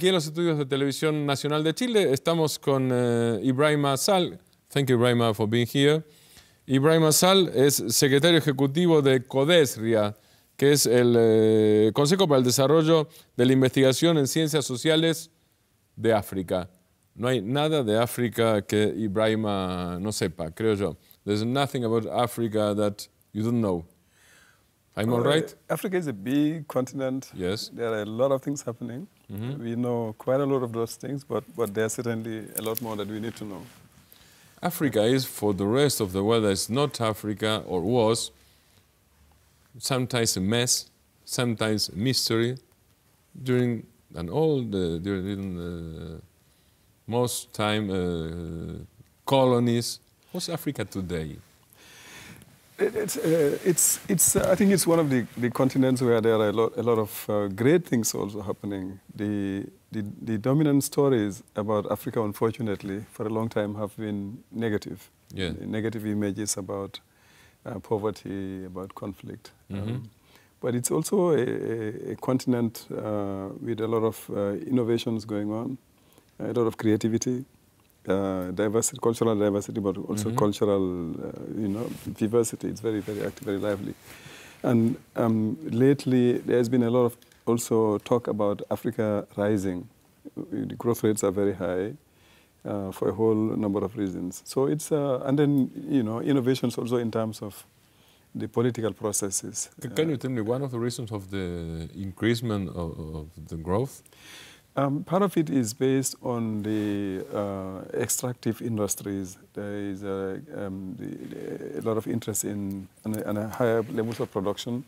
Aquí en los estudios de Televisión Nacional de Chile estamos con eh, Ibrahim Asal. Thank you, Ibrahim, uh, for being here. Ibrahim Asal es secretario ejecutivo de CODESRIA, que es el eh, Consejo para el Desarrollo de la Investigación en Ciencias Sociales de África. No hay nada de África que Ibrahim uh, no sepa, creo yo. There's nothing about Africa that you don't know. I'm all right? Africa is a big continent. Yes. There are a lot of things happening. Mm -hmm. We know quite a lot of those things, but, but there's certainly a lot more that we need to know. Africa is, for the rest of the world that's not Africa or was, sometimes a mess, sometimes a mystery. During and all the during uh, most time uh, colonies, what's Africa today? it, it's, uh, it's, it's, uh, I think it's one of the, the continents where there are a lot, a lot of uh, great things also happening. The, the, the dominant stories about Africa, unfortunately, for a long time have been negative. Yeah. Negative images about uh, poverty, about conflict. Mm -hmm. um, but it's also a, a, a continent uh, with a lot of uh, innovations going on, a lot of creativity. Uh, diversity, cultural diversity, but also mm -hmm. cultural, uh, you know, diversity. It's very, very active, very lively. And um, lately, there's been a lot of also talk about Africa rising. The growth rates are very high uh, for a whole number of reasons. So it's, uh, and then, you know, innovations also in terms of the political processes. Can you uh, tell me one of the reasons of the increasement of, of the growth? Um, part of it is based on the uh, extractive industries. There is a, um, the, a lot of interest in, and a, in a higher levels of production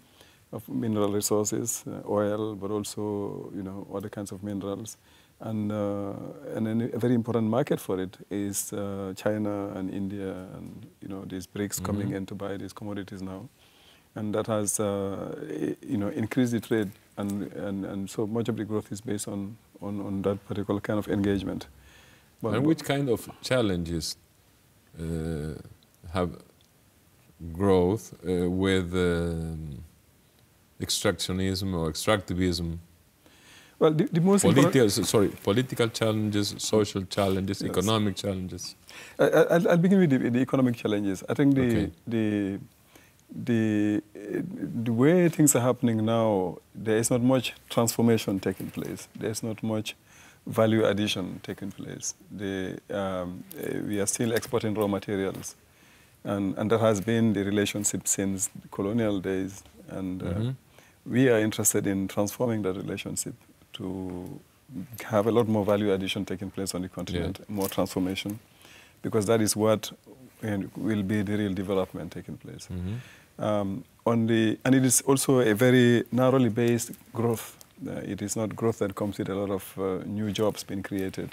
of mineral resources, uh, oil, but also you know other kinds of minerals. And, uh, and a very important market for it is uh, China and India and you know these BRICS mm -hmm. coming in to buy these commodities now, and that has uh, you know increased the trade and, and and so much of the growth is based on on, on that particular kind of engagement. But, and which kind of challenges uh, have growth uh, with um, extractionism or extractivism? Well, the, the most sorry, political challenges, social challenges, yes. economic challenges. I, will begin with the, the, economic challenges. I think the okay. the the, the way things are happening now, there is not much transformation taking place. There's not much value addition taking place. The, um, eh, we are still exporting raw materials. And, and that has been the relationship since the colonial days. And uh, mm -hmm. we are interested in transforming that relationship to have a lot more value addition taking place on the continent, yeah. more transformation, because that is what and will be the real development taking place. Mm -hmm. um, on the, and it is also a very narrowly based growth. Uh, it is not growth that comes with a lot of uh, new jobs being created,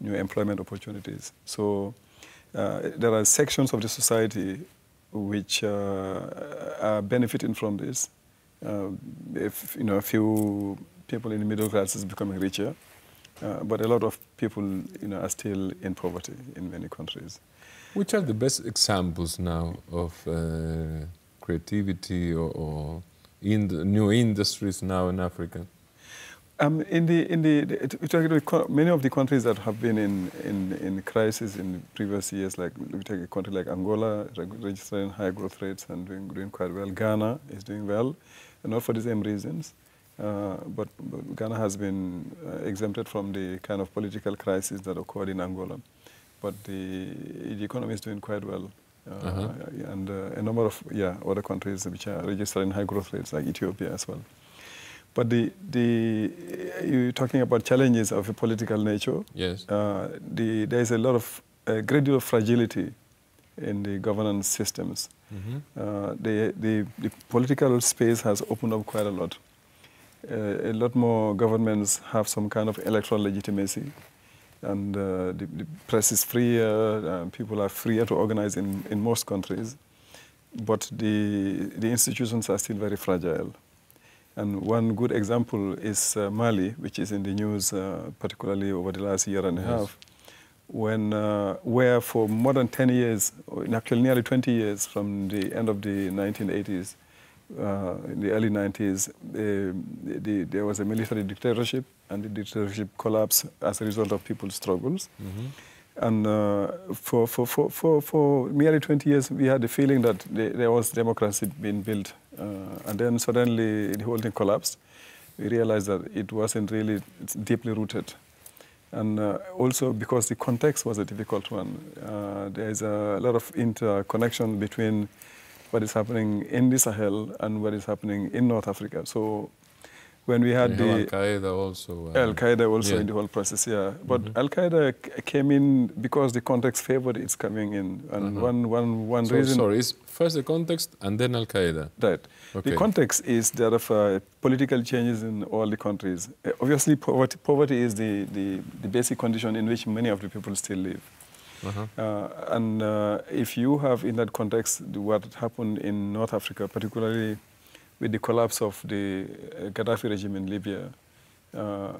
new employment opportunities. So uh, there are sections of the society which uh, are benefiting from this. Uh, if you know a few people in the middle class is becoming richer, uh, but a lot of people you know are still in poverty in many countries. Which are the best examples now of uh, creativity or, or in new industries now in Africa? Um, in the in the many of the countries that have been in, in, in crisis in previous years, like we take a country like Angola, registering high growth rates and doing, doing quite well. Ghana is doing well, and not for the same reasons. Uh, but, but, Ghana has been uh, exempted from the kind of political crisis that occurred in Angola but the, the economy is doing quite well. Uh, uh-huh. uh -huh. And a number of yeah other countries which are registering high growth rates, like Ethiopia as well. But the, the you're talking about challenges of a political nature. Yes. Uh, the, there is a lot of a great deal of fragility in the governance systems. Mm -hmm. uh, the, the, the, political space has opened up quite a lot. Uh, a lot more governments have some kind of electoral legitimacy and uh, the, the, press is free, uh, people are freer to organize in, in most countries. But the, the institutions are still very fragile. And one good example is uh, Mali, which is in the news, uh, particularly over the last year and a yes. half, when, uh, where for more than 10 years, in actually nearly 20 years from the end of the 1980s, uh, in the early 90s, um, the, there was a military dictatorship and the dictatorship collapsed as a result of people's struggles. Mm -hmm. And uh, for, for, for, for, for nearly 20 years, we had the feeling that there was democracy being built. Uh, and then suddenly the whole thing collapsed. We realized that it wasn't really deeply rooted. And uh, also because the context was a difficult one. Uh, there's a lot of interconnection between what is happening in the Sahel and what is happening in North Africa. So when we had the Al-Qaeda also. Uh, Al-Qaeda also yeah. in the whole process, yeah. But mm -hmm. Al-Qaeda came in because the context favored its coming in. And mm -hmm. one, one, one so, reason... Sorry, it's first the context and then Al-Qaeda? Right. Okay. The context is that of uh, political changes in all the countries. Uh, obviously, poverty, poverty is the, the, the basic condition in which many of the people still live. Uh -huh. uh, and uh, if you have in that context what happened in North Africa, particularly with the collapse of the uh, Gaddafi regime in Libya, uh,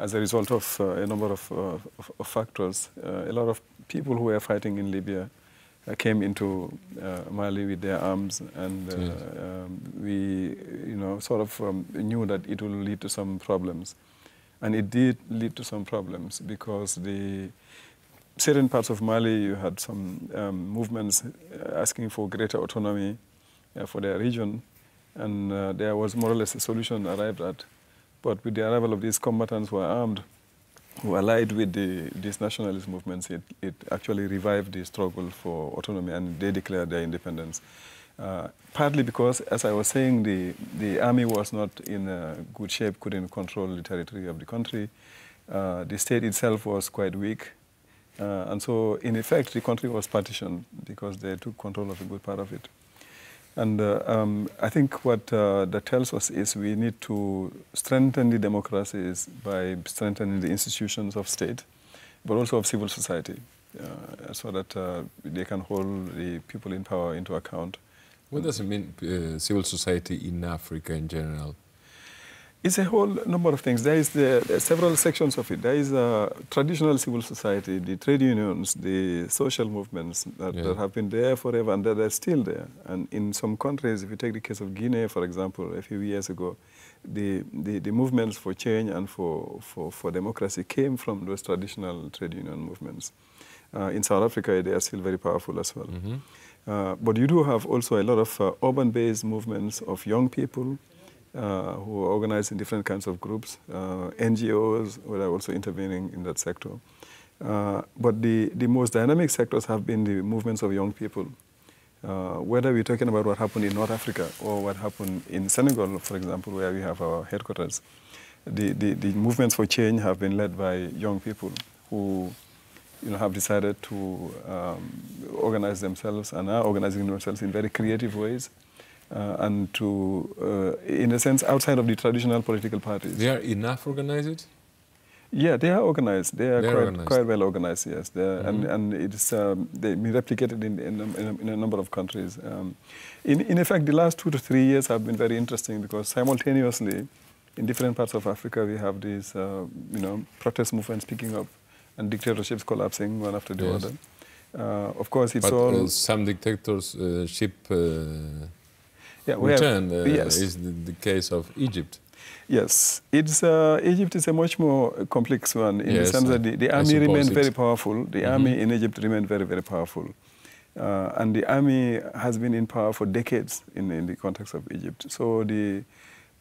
as a result of uh, a number of, uh, of, of factors, uh, a lot of people who were fighting in Libya uh, came into Mali with their arms, and yes. um, we, you know, sort of um, knew that it will lead to some problems, and it did lead to some problems because the certain parts of Mali you had some um, movements asking for greater autonomy for their region, and uh, there was more or less a solution arrived at. But with the arrival of these combatants who are armed, who allied with the, these nationalist movements, it, it actually revived the struggle for autonomy and they declared their independence. Uh, partly because, as I was saying, the, the army was not in good shape, couldn't control the territory of the country. Uh, the state itself was quite weak. Uh, and so, in effect, the country was partitioned because they took control of a good part of it. And uh, um, I think what uh, that tells us is we need to strengthen the democracies by strengthening the institutions of state, but also of civil society, uh, so that uh, they can hold the people in power into account. What does it mean, uh, civil society in Africa in general? It's a whole number of things. There is the, several sections of it. There is a uh, traditional civil society, the trade unions, the social movements that, yeah. that have been there forever and that are still there. And in some countries, if you take the case of Guinea, for example, a few years ago, the, the, the movements for change and for, for, for democracy came from those traditional trade union movements. Uh, in South Africa, they are still very powerful as well. Mm -hmm. uh, but you do have also a lot of uh, urban-based movements of young people, uh, who are organized in different kinds of groups. Uh, NGOs are also intervening in that sector. Uh, but the, the most dynamic sectors have been the movements of young people. Uh, whether we're talking about what happened in North Africa or what happened in Senegal, for example, where we have our headquarters, the, the, the movements for change have been led by young people who you know, have decided to um, organize themselves and are organizing themselves in very creative ways uh, and to, uh, in a sense, outside of the traditional political parties. They are enough organized? Yeah, they are organized. They are quite, organized. quite, well organized, yes. Mm -hmm. and, mm-hmm. and it's um, they've been replicated in, in, a, in, a, number of countries. Um, in, in effect, the last two to three years have been very interesting because simultaneously, in different parts of Africa, we have these, uh, you know, protest movements picking up and dictatorships collapsing one after the yes. other. Uh, of course, it's but uh, all... some dictatorship... Uh, yeah, return have, yes. is the, the case of Egypt. Yes, it's, uh, Egypt is a much more complex one in yes, the sense that the, the army remained it. very powerful. The mm -hmm. army in Egypt remained very, very powerful. Uh, and the army has been in power for decades in, in the context of Egypt. So, the,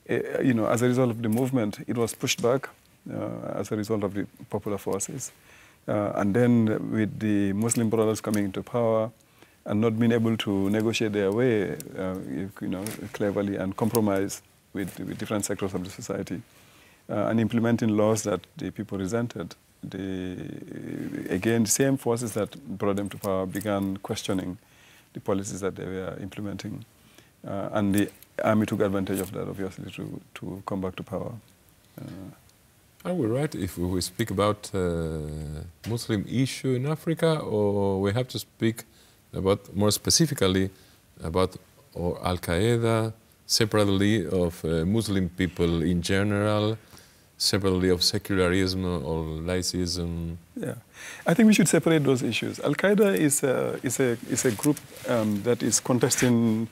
uh, you know, as a result of the movement, it was pushed back uh, as a result of the popular forces. Uh, and then with the Muslim Brothers coming into power, and not been able to negotiate their way, uh, you know, cleverly and compromise with, with different sectors of the society, uh, and implementing laws that the people resented. The, again, the same forces that brought them to power began questioning the policies that they were implementing, uh, and the army took advantage of that, obviously, to, to come back to power. Uh, Are we right if we speak about uh, Muslim issue in Africa, or we have to speak but more specifically about Al Qaeda, separately of uh, Muslim people in general, separately of secularism or laicism. Yeah, I think we should separate those issues. Al Qaeda is a is a is a group um, that is contesting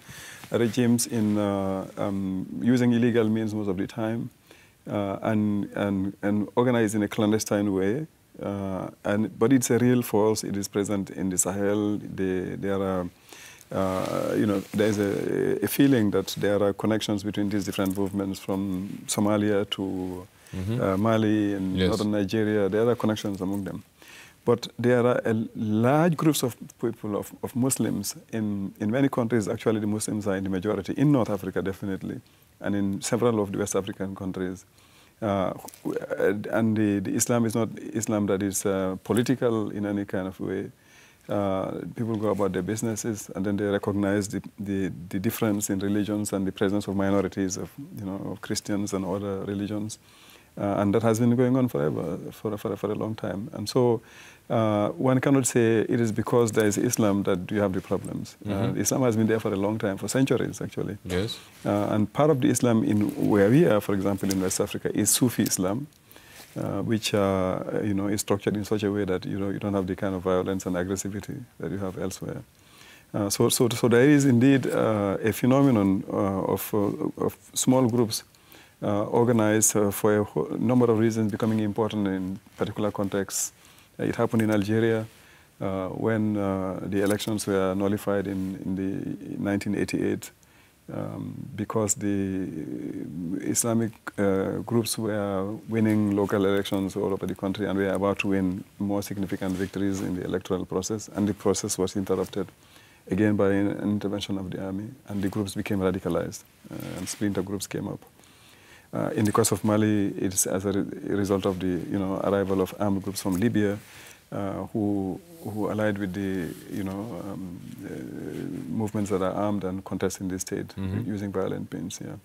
regimes in uh, um, using illegal means most of the time, uh, and and and organized in a clandestine way. Uh, and, but it's a real force. It is present in the Sahel. there are, uh, you know, there's a, a, feeling that there are connections between these different movements from Somalia to mm -hmm. uh, Mali and yes. northern Nigeria. There are connections among them. But there are large groups of people, of, of Muslims, in, in many countries. Actually, the Muslims are in the majority, in North Africa, definitely, and in several of the West African countries. Uh, and the, the, Islam is not Islam that is uh, political in any kind of way. Uh, people go about their businesses, and then they recognize the, the, the, difference in religions and the presence of minorities of you know of Christians and other religions. Uh, and that has been going on forever, for, for, for a long time. And so uh, one cannot say it is because there is Islam that you have the problems. Mm -hmm. Islam has been there for a long time, for centuries actually. Yes. and part of the Islam in where we are, for example, in West Africa, is Sufi Islam. Uh, which uh, you know is structured in such a way that you know you don't have the kind of violence and aggressivity that you have elsewhere. Uh, so, so, so there is indeed a phenomenon of, of small groups uh, organized uh, for a number of reasons becoming important in particular contexts. Uh, it happened in Algeria when the elections were nullified in, in the 1988 um, because the Islamic uh, groups were winning local elections all over the country and were about to win more significant victories in the electoral process. And the process was interrupted again by an intervention of the army, and the groups became radicalized, uh, and splinter groups came up. Uh, in the case of Mali, it's as a re result of the you know arrival of armed groups from Libya, uh, who who allied with the you know um, uh, movements that are armed and contesting the state mm -hmm. using violent means. Yeah.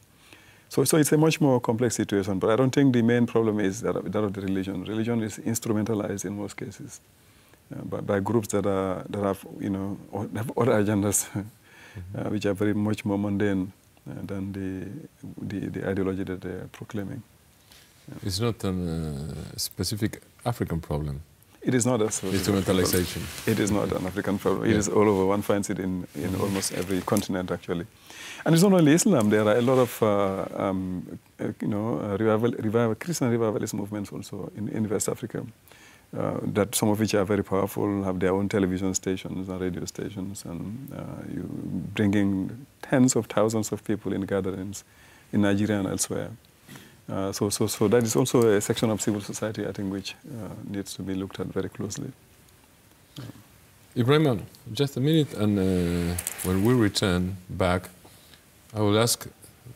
So, so it's a much more complex situation, but I don't think the main problem is that of, that of the religion. Religion is instrumentalized in most cases uh, by, by, groups that are that have you know have other agendas, mm -hmm. which are very much more mundane than the, the, the ideology that they are proclaiming. It's not a uh, specific African problem. It is not a instrumentalization. It is not an African problem. It yeah. is all over. One finds it in, in mm. almost every continent, actually. And it's not only Islam. There are a lot of, uh, um, uh, you know, uh, revival, revival, Christian revivalist movements also in, in West Africa uh, that some of which are very powerful, have their own television stations and radio stations, and uh, you bringing tens of thousands of people in gatherings in Nigeria and elsewhere. Uh, so, so, so that is also a section of civil society, I think, which uh, needs to be looked at very closely. Uh, Ibrahim, just a minute, and uh, when we return back, I will ask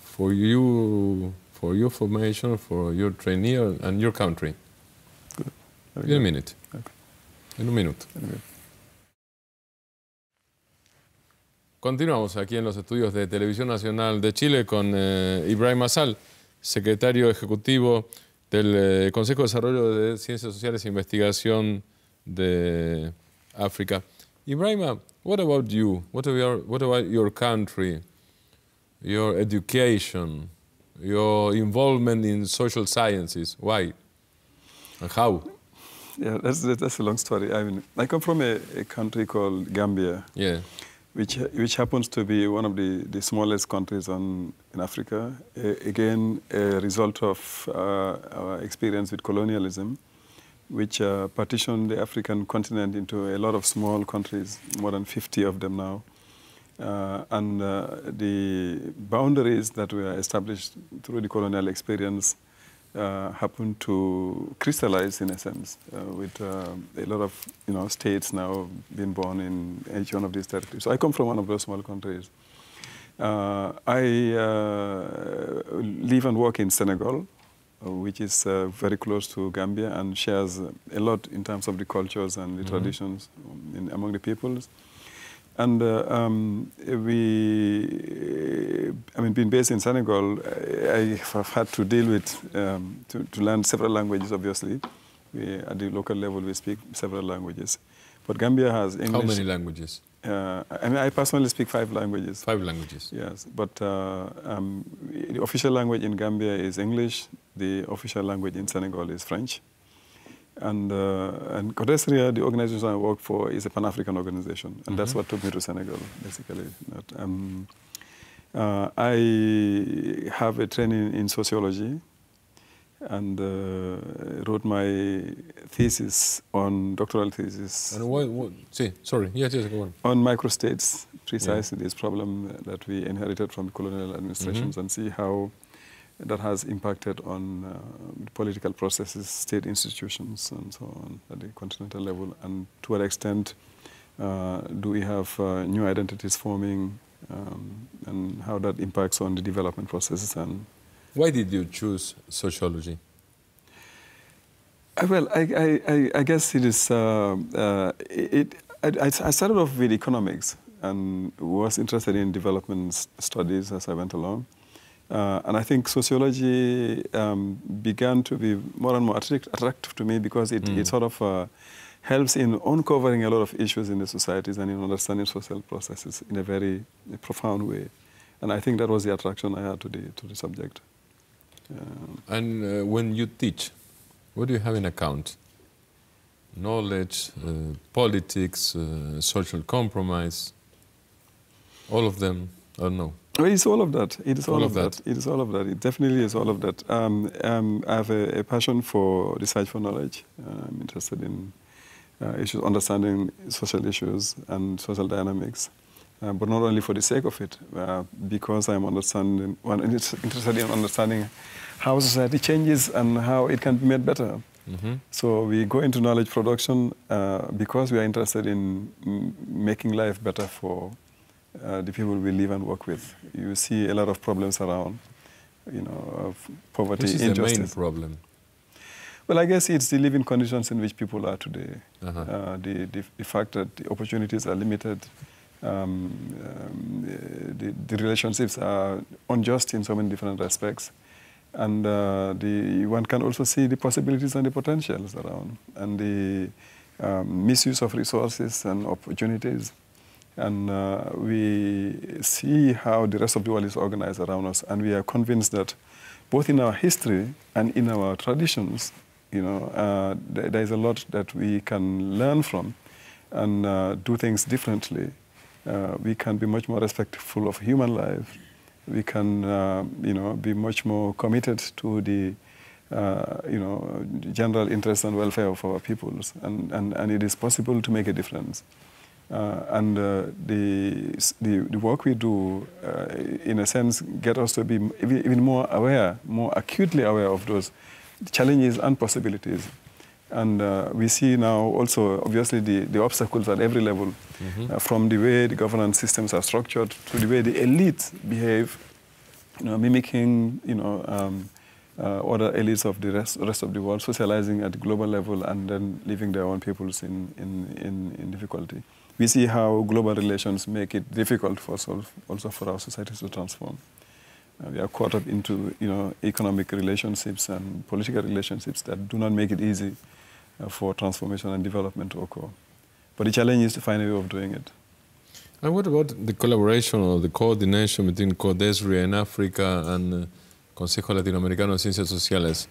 for you, for your formation, for your trainee and your country. En un minuto. Continuamos aquí en los estudios de Televisión Nacional de Chile con Ibrahima eh, Ibrahim secretario ejecutivo del eh, Consejo de Desarrollo de Ciencias Sociales e Investigación de África. Ibrahim, what about you? What about your, what about your country? Your education? Your involvement in social sciences? Why? And how? Yeah, that's, that's a long story. I mean, I come from a, a country called Gambia. Yeah. Which, which happens to be one of the, the smallest countries on, in Africa. A, again, a result of uh, our experience with colonialism, which uh, partitioned the African continent into a lot of small countries, more than 50 of them now. Uh, and uh, the boundaries that were established through the colonial experience uh, happen to crystallize in a sense uh, with uh, a lot of you know states now being born in each one of these territories. So I come from one of those small countries. Uh, I uh, live and work in Senegal, uh, which is very close to Gambia and shares a lot in terms of the cultures and the mm -hmm. traditions um, in, among the peoples. And uh, um, we, I mean, being based in Senegal, I, have had to deal with, um, to, to, learn several languages, obviously. We, at the local level, we speak several languages. But Gambia has English. How many languages? Uh, I mean, I personally speak five languages. Five languages. Yes, but uh, um, the official language in Gambia is English. The official language in Senegal is French. And, uh, and uh, the organization I work for, is a Pan-African organization. And mm -hmm. that's mm-hmm. what took me to Senegal, basically. Um, uh, I have a training in sociology and uh, wrote my thesis on doctoral thesis. And what, what, see, sorry, yes, yes, go on. On microstates, precisely yeah. this problem that we inherited from colonial administrations mm -hmm. and see how that has impacted on uh, political processes, state institutions, and so on at the continental level. And to what extent uh, do we have uh, new identities forming, um, and how that impacts on the development processes? And why did you choose sociology? Uh, well, I, I, I, guess it is. Uh, uh, it, I, I started off with economics and was interested in development studies as I went along. Uh, and I think sociology um, began to be more and more attract attractive to me because it, mm. it sort of uh, helps in uncovering a lot of issues in the societies and in understanding social processes in a very profound way. And I think that was the attraction I had to the, to the subject. Uh, and uh, when you teach, what do you have in account? Knowledge, uh, politics, uh, social compromise, all of them, I don't know it's all of that. It is all, all of, that. that. It is all of that. It definitely is all of that. Um, um, I have a, a, passion for research for knowledge. Uh, I'm interested in uh, issues, understanding social issues and social dynamics. Uh, but not only for the sake of it, uh, because I'm understanding, well, interested in understanding how society changes and how it can be made better. Mm -hmm. So we go into knowledge production uh, because we are interested in making life better for uh, the people we live and work with. You see a lot of problems around, you know, poverty, Which is injustice. the main problem? Well, I guess it's the living conditions in which people are today. Uh -huh. uh, the, the, the, fact that the opportunities are limited, um, um, the, the, relationships are unjust in so many different respects. And uh, the, one can also see the possibilities and the potentials around, and the um, misuse of resources and opportunities. And uh, we see how the rest of the world is organized around us. And we are convinced that both in our history and in our traditions, you know, uh, there is a lot that we can learn from and uh, do things differently. Uh, we can be much more respectful of human life. We can, uh, you know, be much more committed to the uh, you know, general interests and welfare of our peoples. And, and, and it is possible to make a difference. Uh, and uh, the, the, the, work we do, uh, in a sense, get us to be even more aware, more acutely aware of those challenges and possibilities. And uh, we see now also, obviously, the, the obstacles at every level, mm -hmm. from the way the governance systems are structured to the way the elites behave, you know, mimicking, you know, um, uh, other elites of the rest, rest of the world, socializing at global level and then leaving their own peoples in, in, in, in difficulty we see how global relations make it difficult for also for our societies to transform. Uh, we are caught up into you know economic relationships and political relationships that do not make it easy uh, for transformation and development to occur. But the challenge is to find a way of doing it. And what about the collaboration or the coordination between CODESRI and Africa and uh, Consejo Latinoamericano de Ciencias Sociales,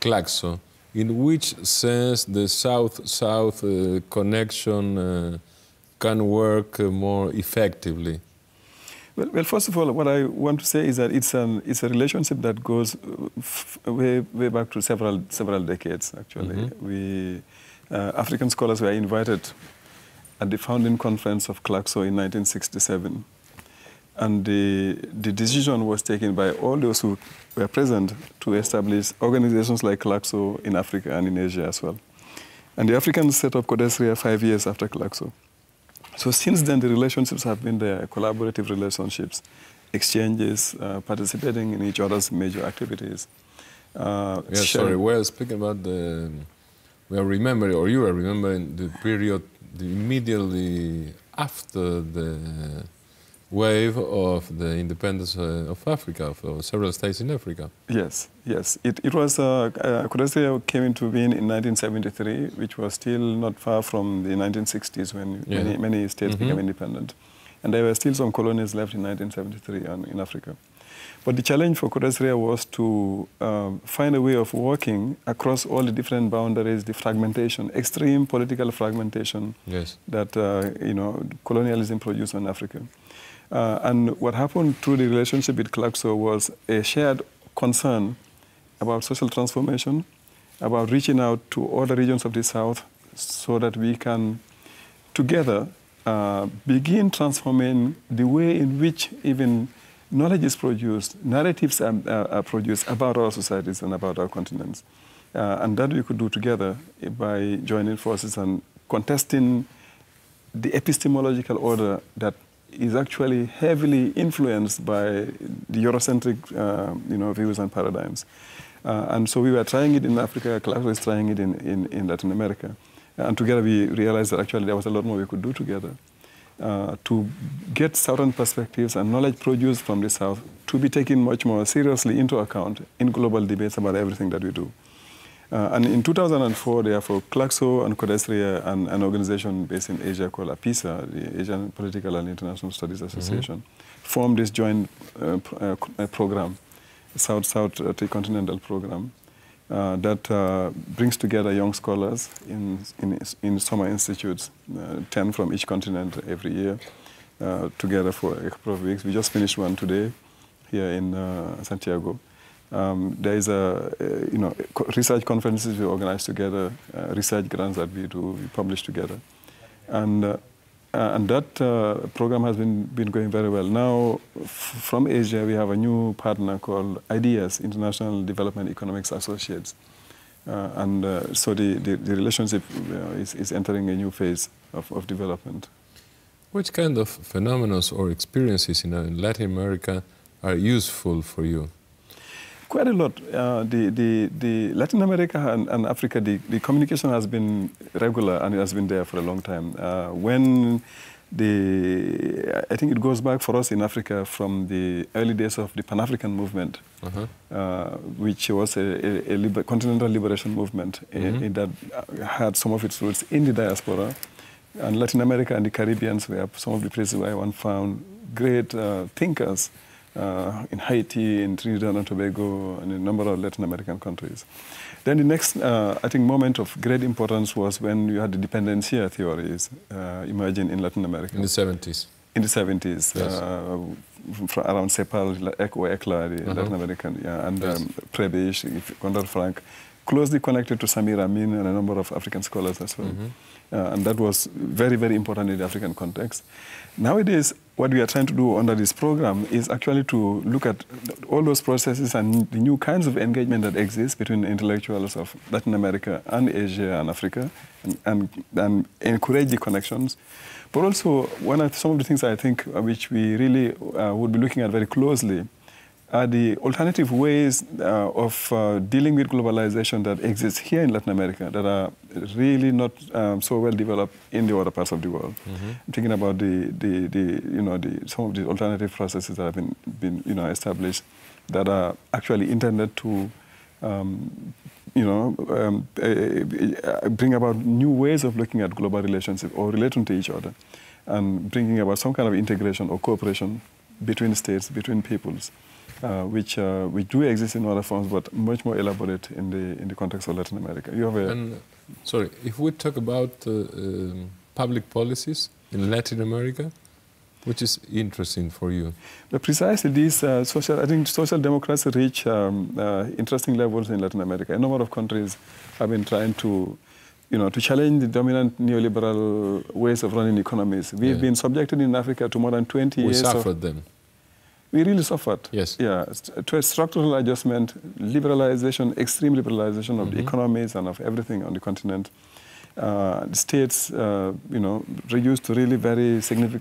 CLACSO? In which sense the South-South uh, connection uh, can work uh, more effectively? Well, well, first of all, what I want to say is that it's an it's a relationship that goes uh, way way back to several several decades. Actually, mm -hmm. we uh, African scholars were invited at the founding conference of Claxo in 1967, and the the decision was taken by all those who were present to establish organizations like Claxo in Africa and in Asia as well. And the Africans set up Codesria five years after Claxo. So since then, the relationships have been there, collaborative relationships, exchanges, uh, participating in each other's major activities. Uh, yeah, sorry, we are speaking about the, we are remembering, or you are remembering the period immediately after the wave of the independence uh, of Africa, for several states in Africa. Yes, yes. It, it was, uh, uh say, came into being in 1973, which was still not far from the 1960s when yeah. many, many states mm -hmm. became independent. And there were still some colonies left in 1973 in Africa. But the challenge for Kodasria was to um, find a way of working across all the different boundaries, the fragmentation, extreme political fragmentation yes. that uh, you know colonialism produced on Africa. Uh, and what happened through the relationship with Claxo was a shared concern about social transformation, about reaching out to all the regions of the South so that we can together uh, begin transforming the way in which even knowledge is produced, narratives are, uh, are produced about our societies and about our continents. Uh, and that we could do together by joining forces and contesting the epistemological order that is actually heavily influenced by the Eurocentric uh, you know, views and paradigms. Uh, and so we were trying it in Africa, Clark was trying it in, in, in, Latin America. And together we realized that actually there was a lot more we could do together uh, to get Southern perspectives and knowledge produced from the South to be taken much more seriously into account in global debates about everything that we do. Uh, and in 2004, therefore, Claxo and Codestria and an organization based in Asia called APISA, the Asian Political and International Studies mm-hmm. Association, mm -hmm. formed this joint uh, uh, uh, program, South-South uh, Continental Program, uh, that brings together young scholars in, in, in summer institutes, 10 from each continent every year, together for a couple of weeks. We just finished one today here in Santiago. Um, there is a, you know, research conferences we organize together, uh, research grants that we do, we publish together. And uh, uh, and that uh, program has been, been going very well. Now, from Asia, we have a new partner called IDEAS, International Development Economics Associates. Uh, and uh, so the, the, the relationship is, is entering a new phase of, of development. Which kind of phenomena or experiences in Latin America are useful for you? quite a lot. Uh, the, the, the Latin America and, and, Africa, the, the communication has been regular and it has been there for a long time. Uh, when the, I think it goes back for us in Africa from the early days of the Pan-African movement, uh-huh. uh which was a, a, a liber continental liberation movement uh, mm -hmm. in, that had some of its roots in the diaspora. And Latin America and the Caribbeans were some of the places where one found great uh, thinkers uh, in Haiti, in Trinidad and Tobago, and a number of Latin American countries. Then the next, uh, I think, moment of great importance was when you had the dependencia theories uh, emerging in Latin America. In the 70s. In the 70s, yes. uh, around Cepal, ECO, ECLA, the mm -hmm. Latin American, yeah, and yes. um, Prebisch, Frank, closely connected to Samir Amin and a number of African scholars as well. Mm -hmm. Uh, and that was very, very important in the African context. Nowadays, what we are trying to do under this program is actually to look at all those processes and the new kinds of engagement that exist between intellectuals of Latin America and Asia and Africa and, and, and encourage the connections. But also, one of some of the things I think uh, which we really uh, would be looking at very closely are the alternative ways uh, of uh, dealing with globalization that exists here in Latin America that are really not um, so well developed in the other parts of the world. Mm -hmm. I'm thinking about the, the, the, you know, the, some of the alternative processes that have been, been you know, established that are actually intended to um, you know, um, uh, bring about new ways of looking at global relationships or relating to each other and bringing about some kind of integration or cooperation between states, between peoples uh, which uh, which do exist in other forms, but much more elaborate in the in the context of Latin America. You have a and, uh, sorry. If we talk about uh, um, public policies in Latin America, which is interesting for you? But precisely these uh, social, I think social democrats reach um, uh, interesting levels in Latin America. A number of countries have been trying to, you know, to challenge the dominant neoliberal ways of running economies. We've yeah. been subjected in Africa to more than 20 we years. We suffered of, them we really suffered. Yes. Yeah, to a structural adjustment, liberalization, extreme liberalization of mm -hmm. the mm-hmm. economies and of everything on the continent. Uh, states, uh, you know, reduced to really very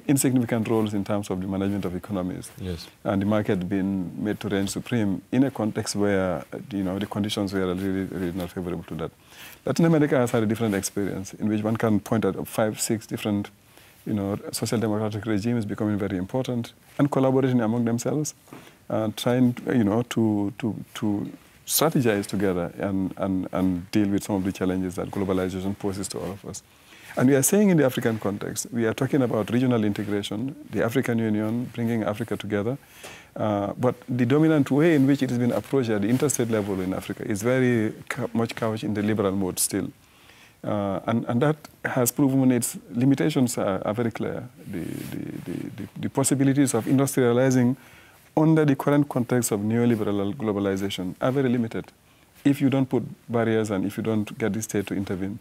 insignificant roles in terms of the management of economies. Yes. And the market being made to reign supreme in a context where, you know, the conditions were really, really not favorable to that. Latin America has had a different experience in which one can point at five, six different you know, social democratic regime is becoming very important, and collaborating among themselves, uh, trying, you know, to, to, to strategize together and, and, and deal with some of the challenges that globalization poses to all of us. And we are saying in the African context, we are talking about regional integration, the African Union, bringing Africa together. Uh, but the dominant way in which it has been approached at the interstate level in Africa is very much couched in the liberal mode still. Uh, and, and that has proven its limitations are, uh, are very clear. The, the, the, the, possibilities of industrializing under the current context of neoliberal globalization are very limited if you don't put barriers and if you don't get the state to intervene.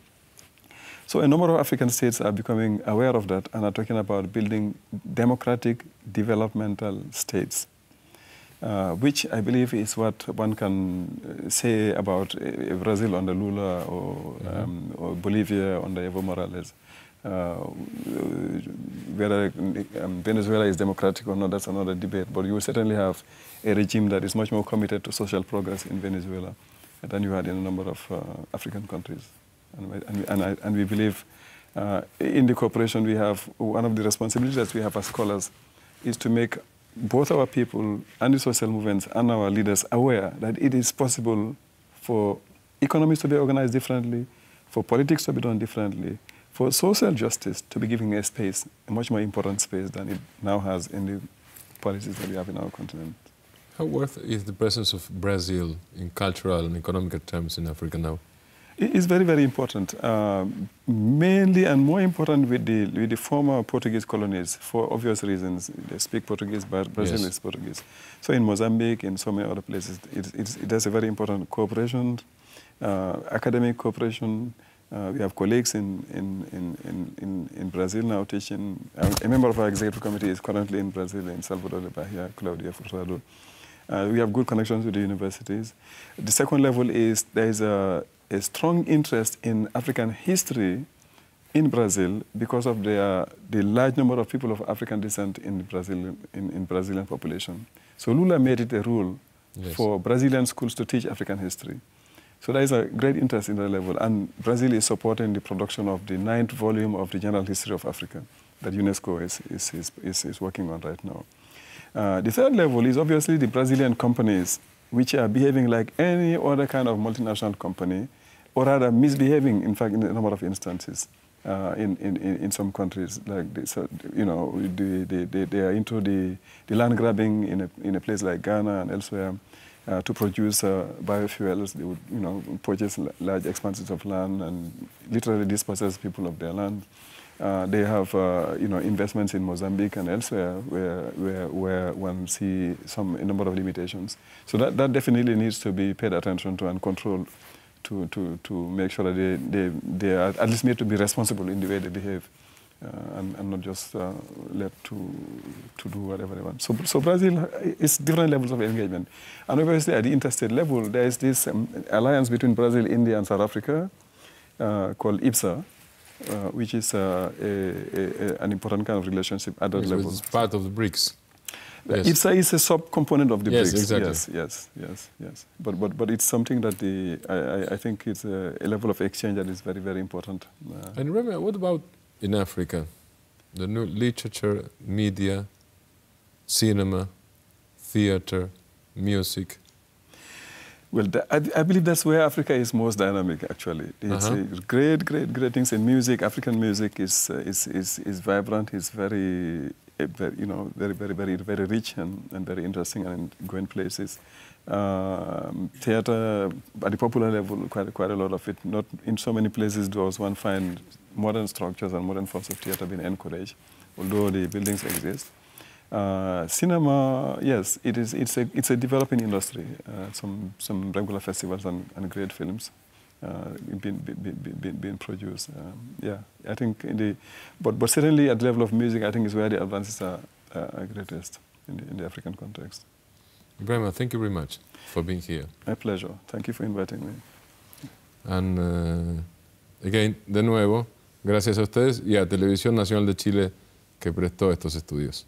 So a number of African states are becoming aware of that and are talking about building democratic developmental states uh, which I believe is what one can uh, say about uh, Brazil under Lula or, mm -hmm. um, or Bolivia under Evo Morales. Uh, whether um, Venezuela is democratic or not, that's another debate. But you certainly have a regime that is much more committed to social progress in Venezuela than you had in a number of uh, African countries. And, and, and, I, and we believe uh, in the cooperation we have, one of the responsibilities that we have as scholars is to make both our people and the social movements and our leaders aware that it is possible for economies to be organized differently, for politics to be done differently, for social justice to be given a space, a much more important space than it now has in the policies that we have in our continent. How worth is the presence of Brazil in cultural and economic terms in Africa now? It is very, very important. Uh, mainly and more important with the, with the former Portuguese colonies for obvious reasons. They speak Portuguese, but Brazil yes. is Portuguese. So in Mozambique, in so many other places, it, it, it has a very important cooperation, uh, academic cooperation. Uh, we have colleagues in, in, in, in, in Brazil now teaching. A member of our executive committee is currently in Brazil, in Salvador de Bahia, Claudia Furtado. Uh, we have good connections with the universities. The second level is there is a a strong interest in African history in Brazil because of their, the large number of people of African descent in Brazil in, in Brazilian population. So Lula made it a rule yes. for Brazilian schools to teach African history. So there is a great interest in that level, and Brazil is supporting the production of the ninth volume of the General History of Africa that UNESCO is, is, is, is, is working on right now. Uh, the third level is obviously the Brazilian companies, which are behaving like any other kind of multinational company, or rather misbehaving, in fact, in a number of instances. Uh, in, in, in some countries, like they, so, you know, they, they are into the, the land grabbing in a, in a place like Ghana and elsewhere uh, to produce uh, biofuels. They would, you know, purchase large expanses of land and literally dispossess people of their land. Uh, they have, uh, you know, investments in Mozambique and elsewhere where, where, where one see some a number of limitations. So that, that definitely needs to be paid attention to and controlled to, to, to make sure that they, they, they are at least need to be responsible in the way they behave uh, and, and, not just uh, to, to do whatever they want. So, so Brazil is different levels of engagement. And obviously at the interstate level, there is this um, alliance between Brazil, India and South Africa uh, called IPSA. Uh, which is uh, a, a, an important kind of relationship at that level. It's part of the BRICS. Yes. It's, a, it's a sub-component of the yes, BRICS. Exactly. Yes, yes, yes, yes. But, but, but it's something that the, I, I think it's a, a level of exchange that is very, very important. Uh, and remember, what about in Africa? The new literature, media, cinema, theater, music, well, I, believe that's where Africa is most dynamic, actually. It's uh -huh. great, great, great things in music. African music is, uh, is, is, is vibrant, it's very Eh, very, you know, very, very, very, very rich and, and very interesting and going places. Um, theater at the popular level, quite, quite a lot of it. Not in so many places does one find modern structures and modern forms of theater being encouraged, although the buildings exist. Uh, cinema, yes, it is. It's a it's a developing industry. Uh, some some regular festivals and, and great films uh, been been been produced. Um, yeah, I think in the, but, but certainly at the level of music, I think is where the advances are, are greatest in the, in the African context. Brema, thank you very much for being here. My pleasure. Thank you for inviting me. And uh, again, de nuevo, gracias a ustedes y a Televisión Nacional de Chile que prestó estos estudios.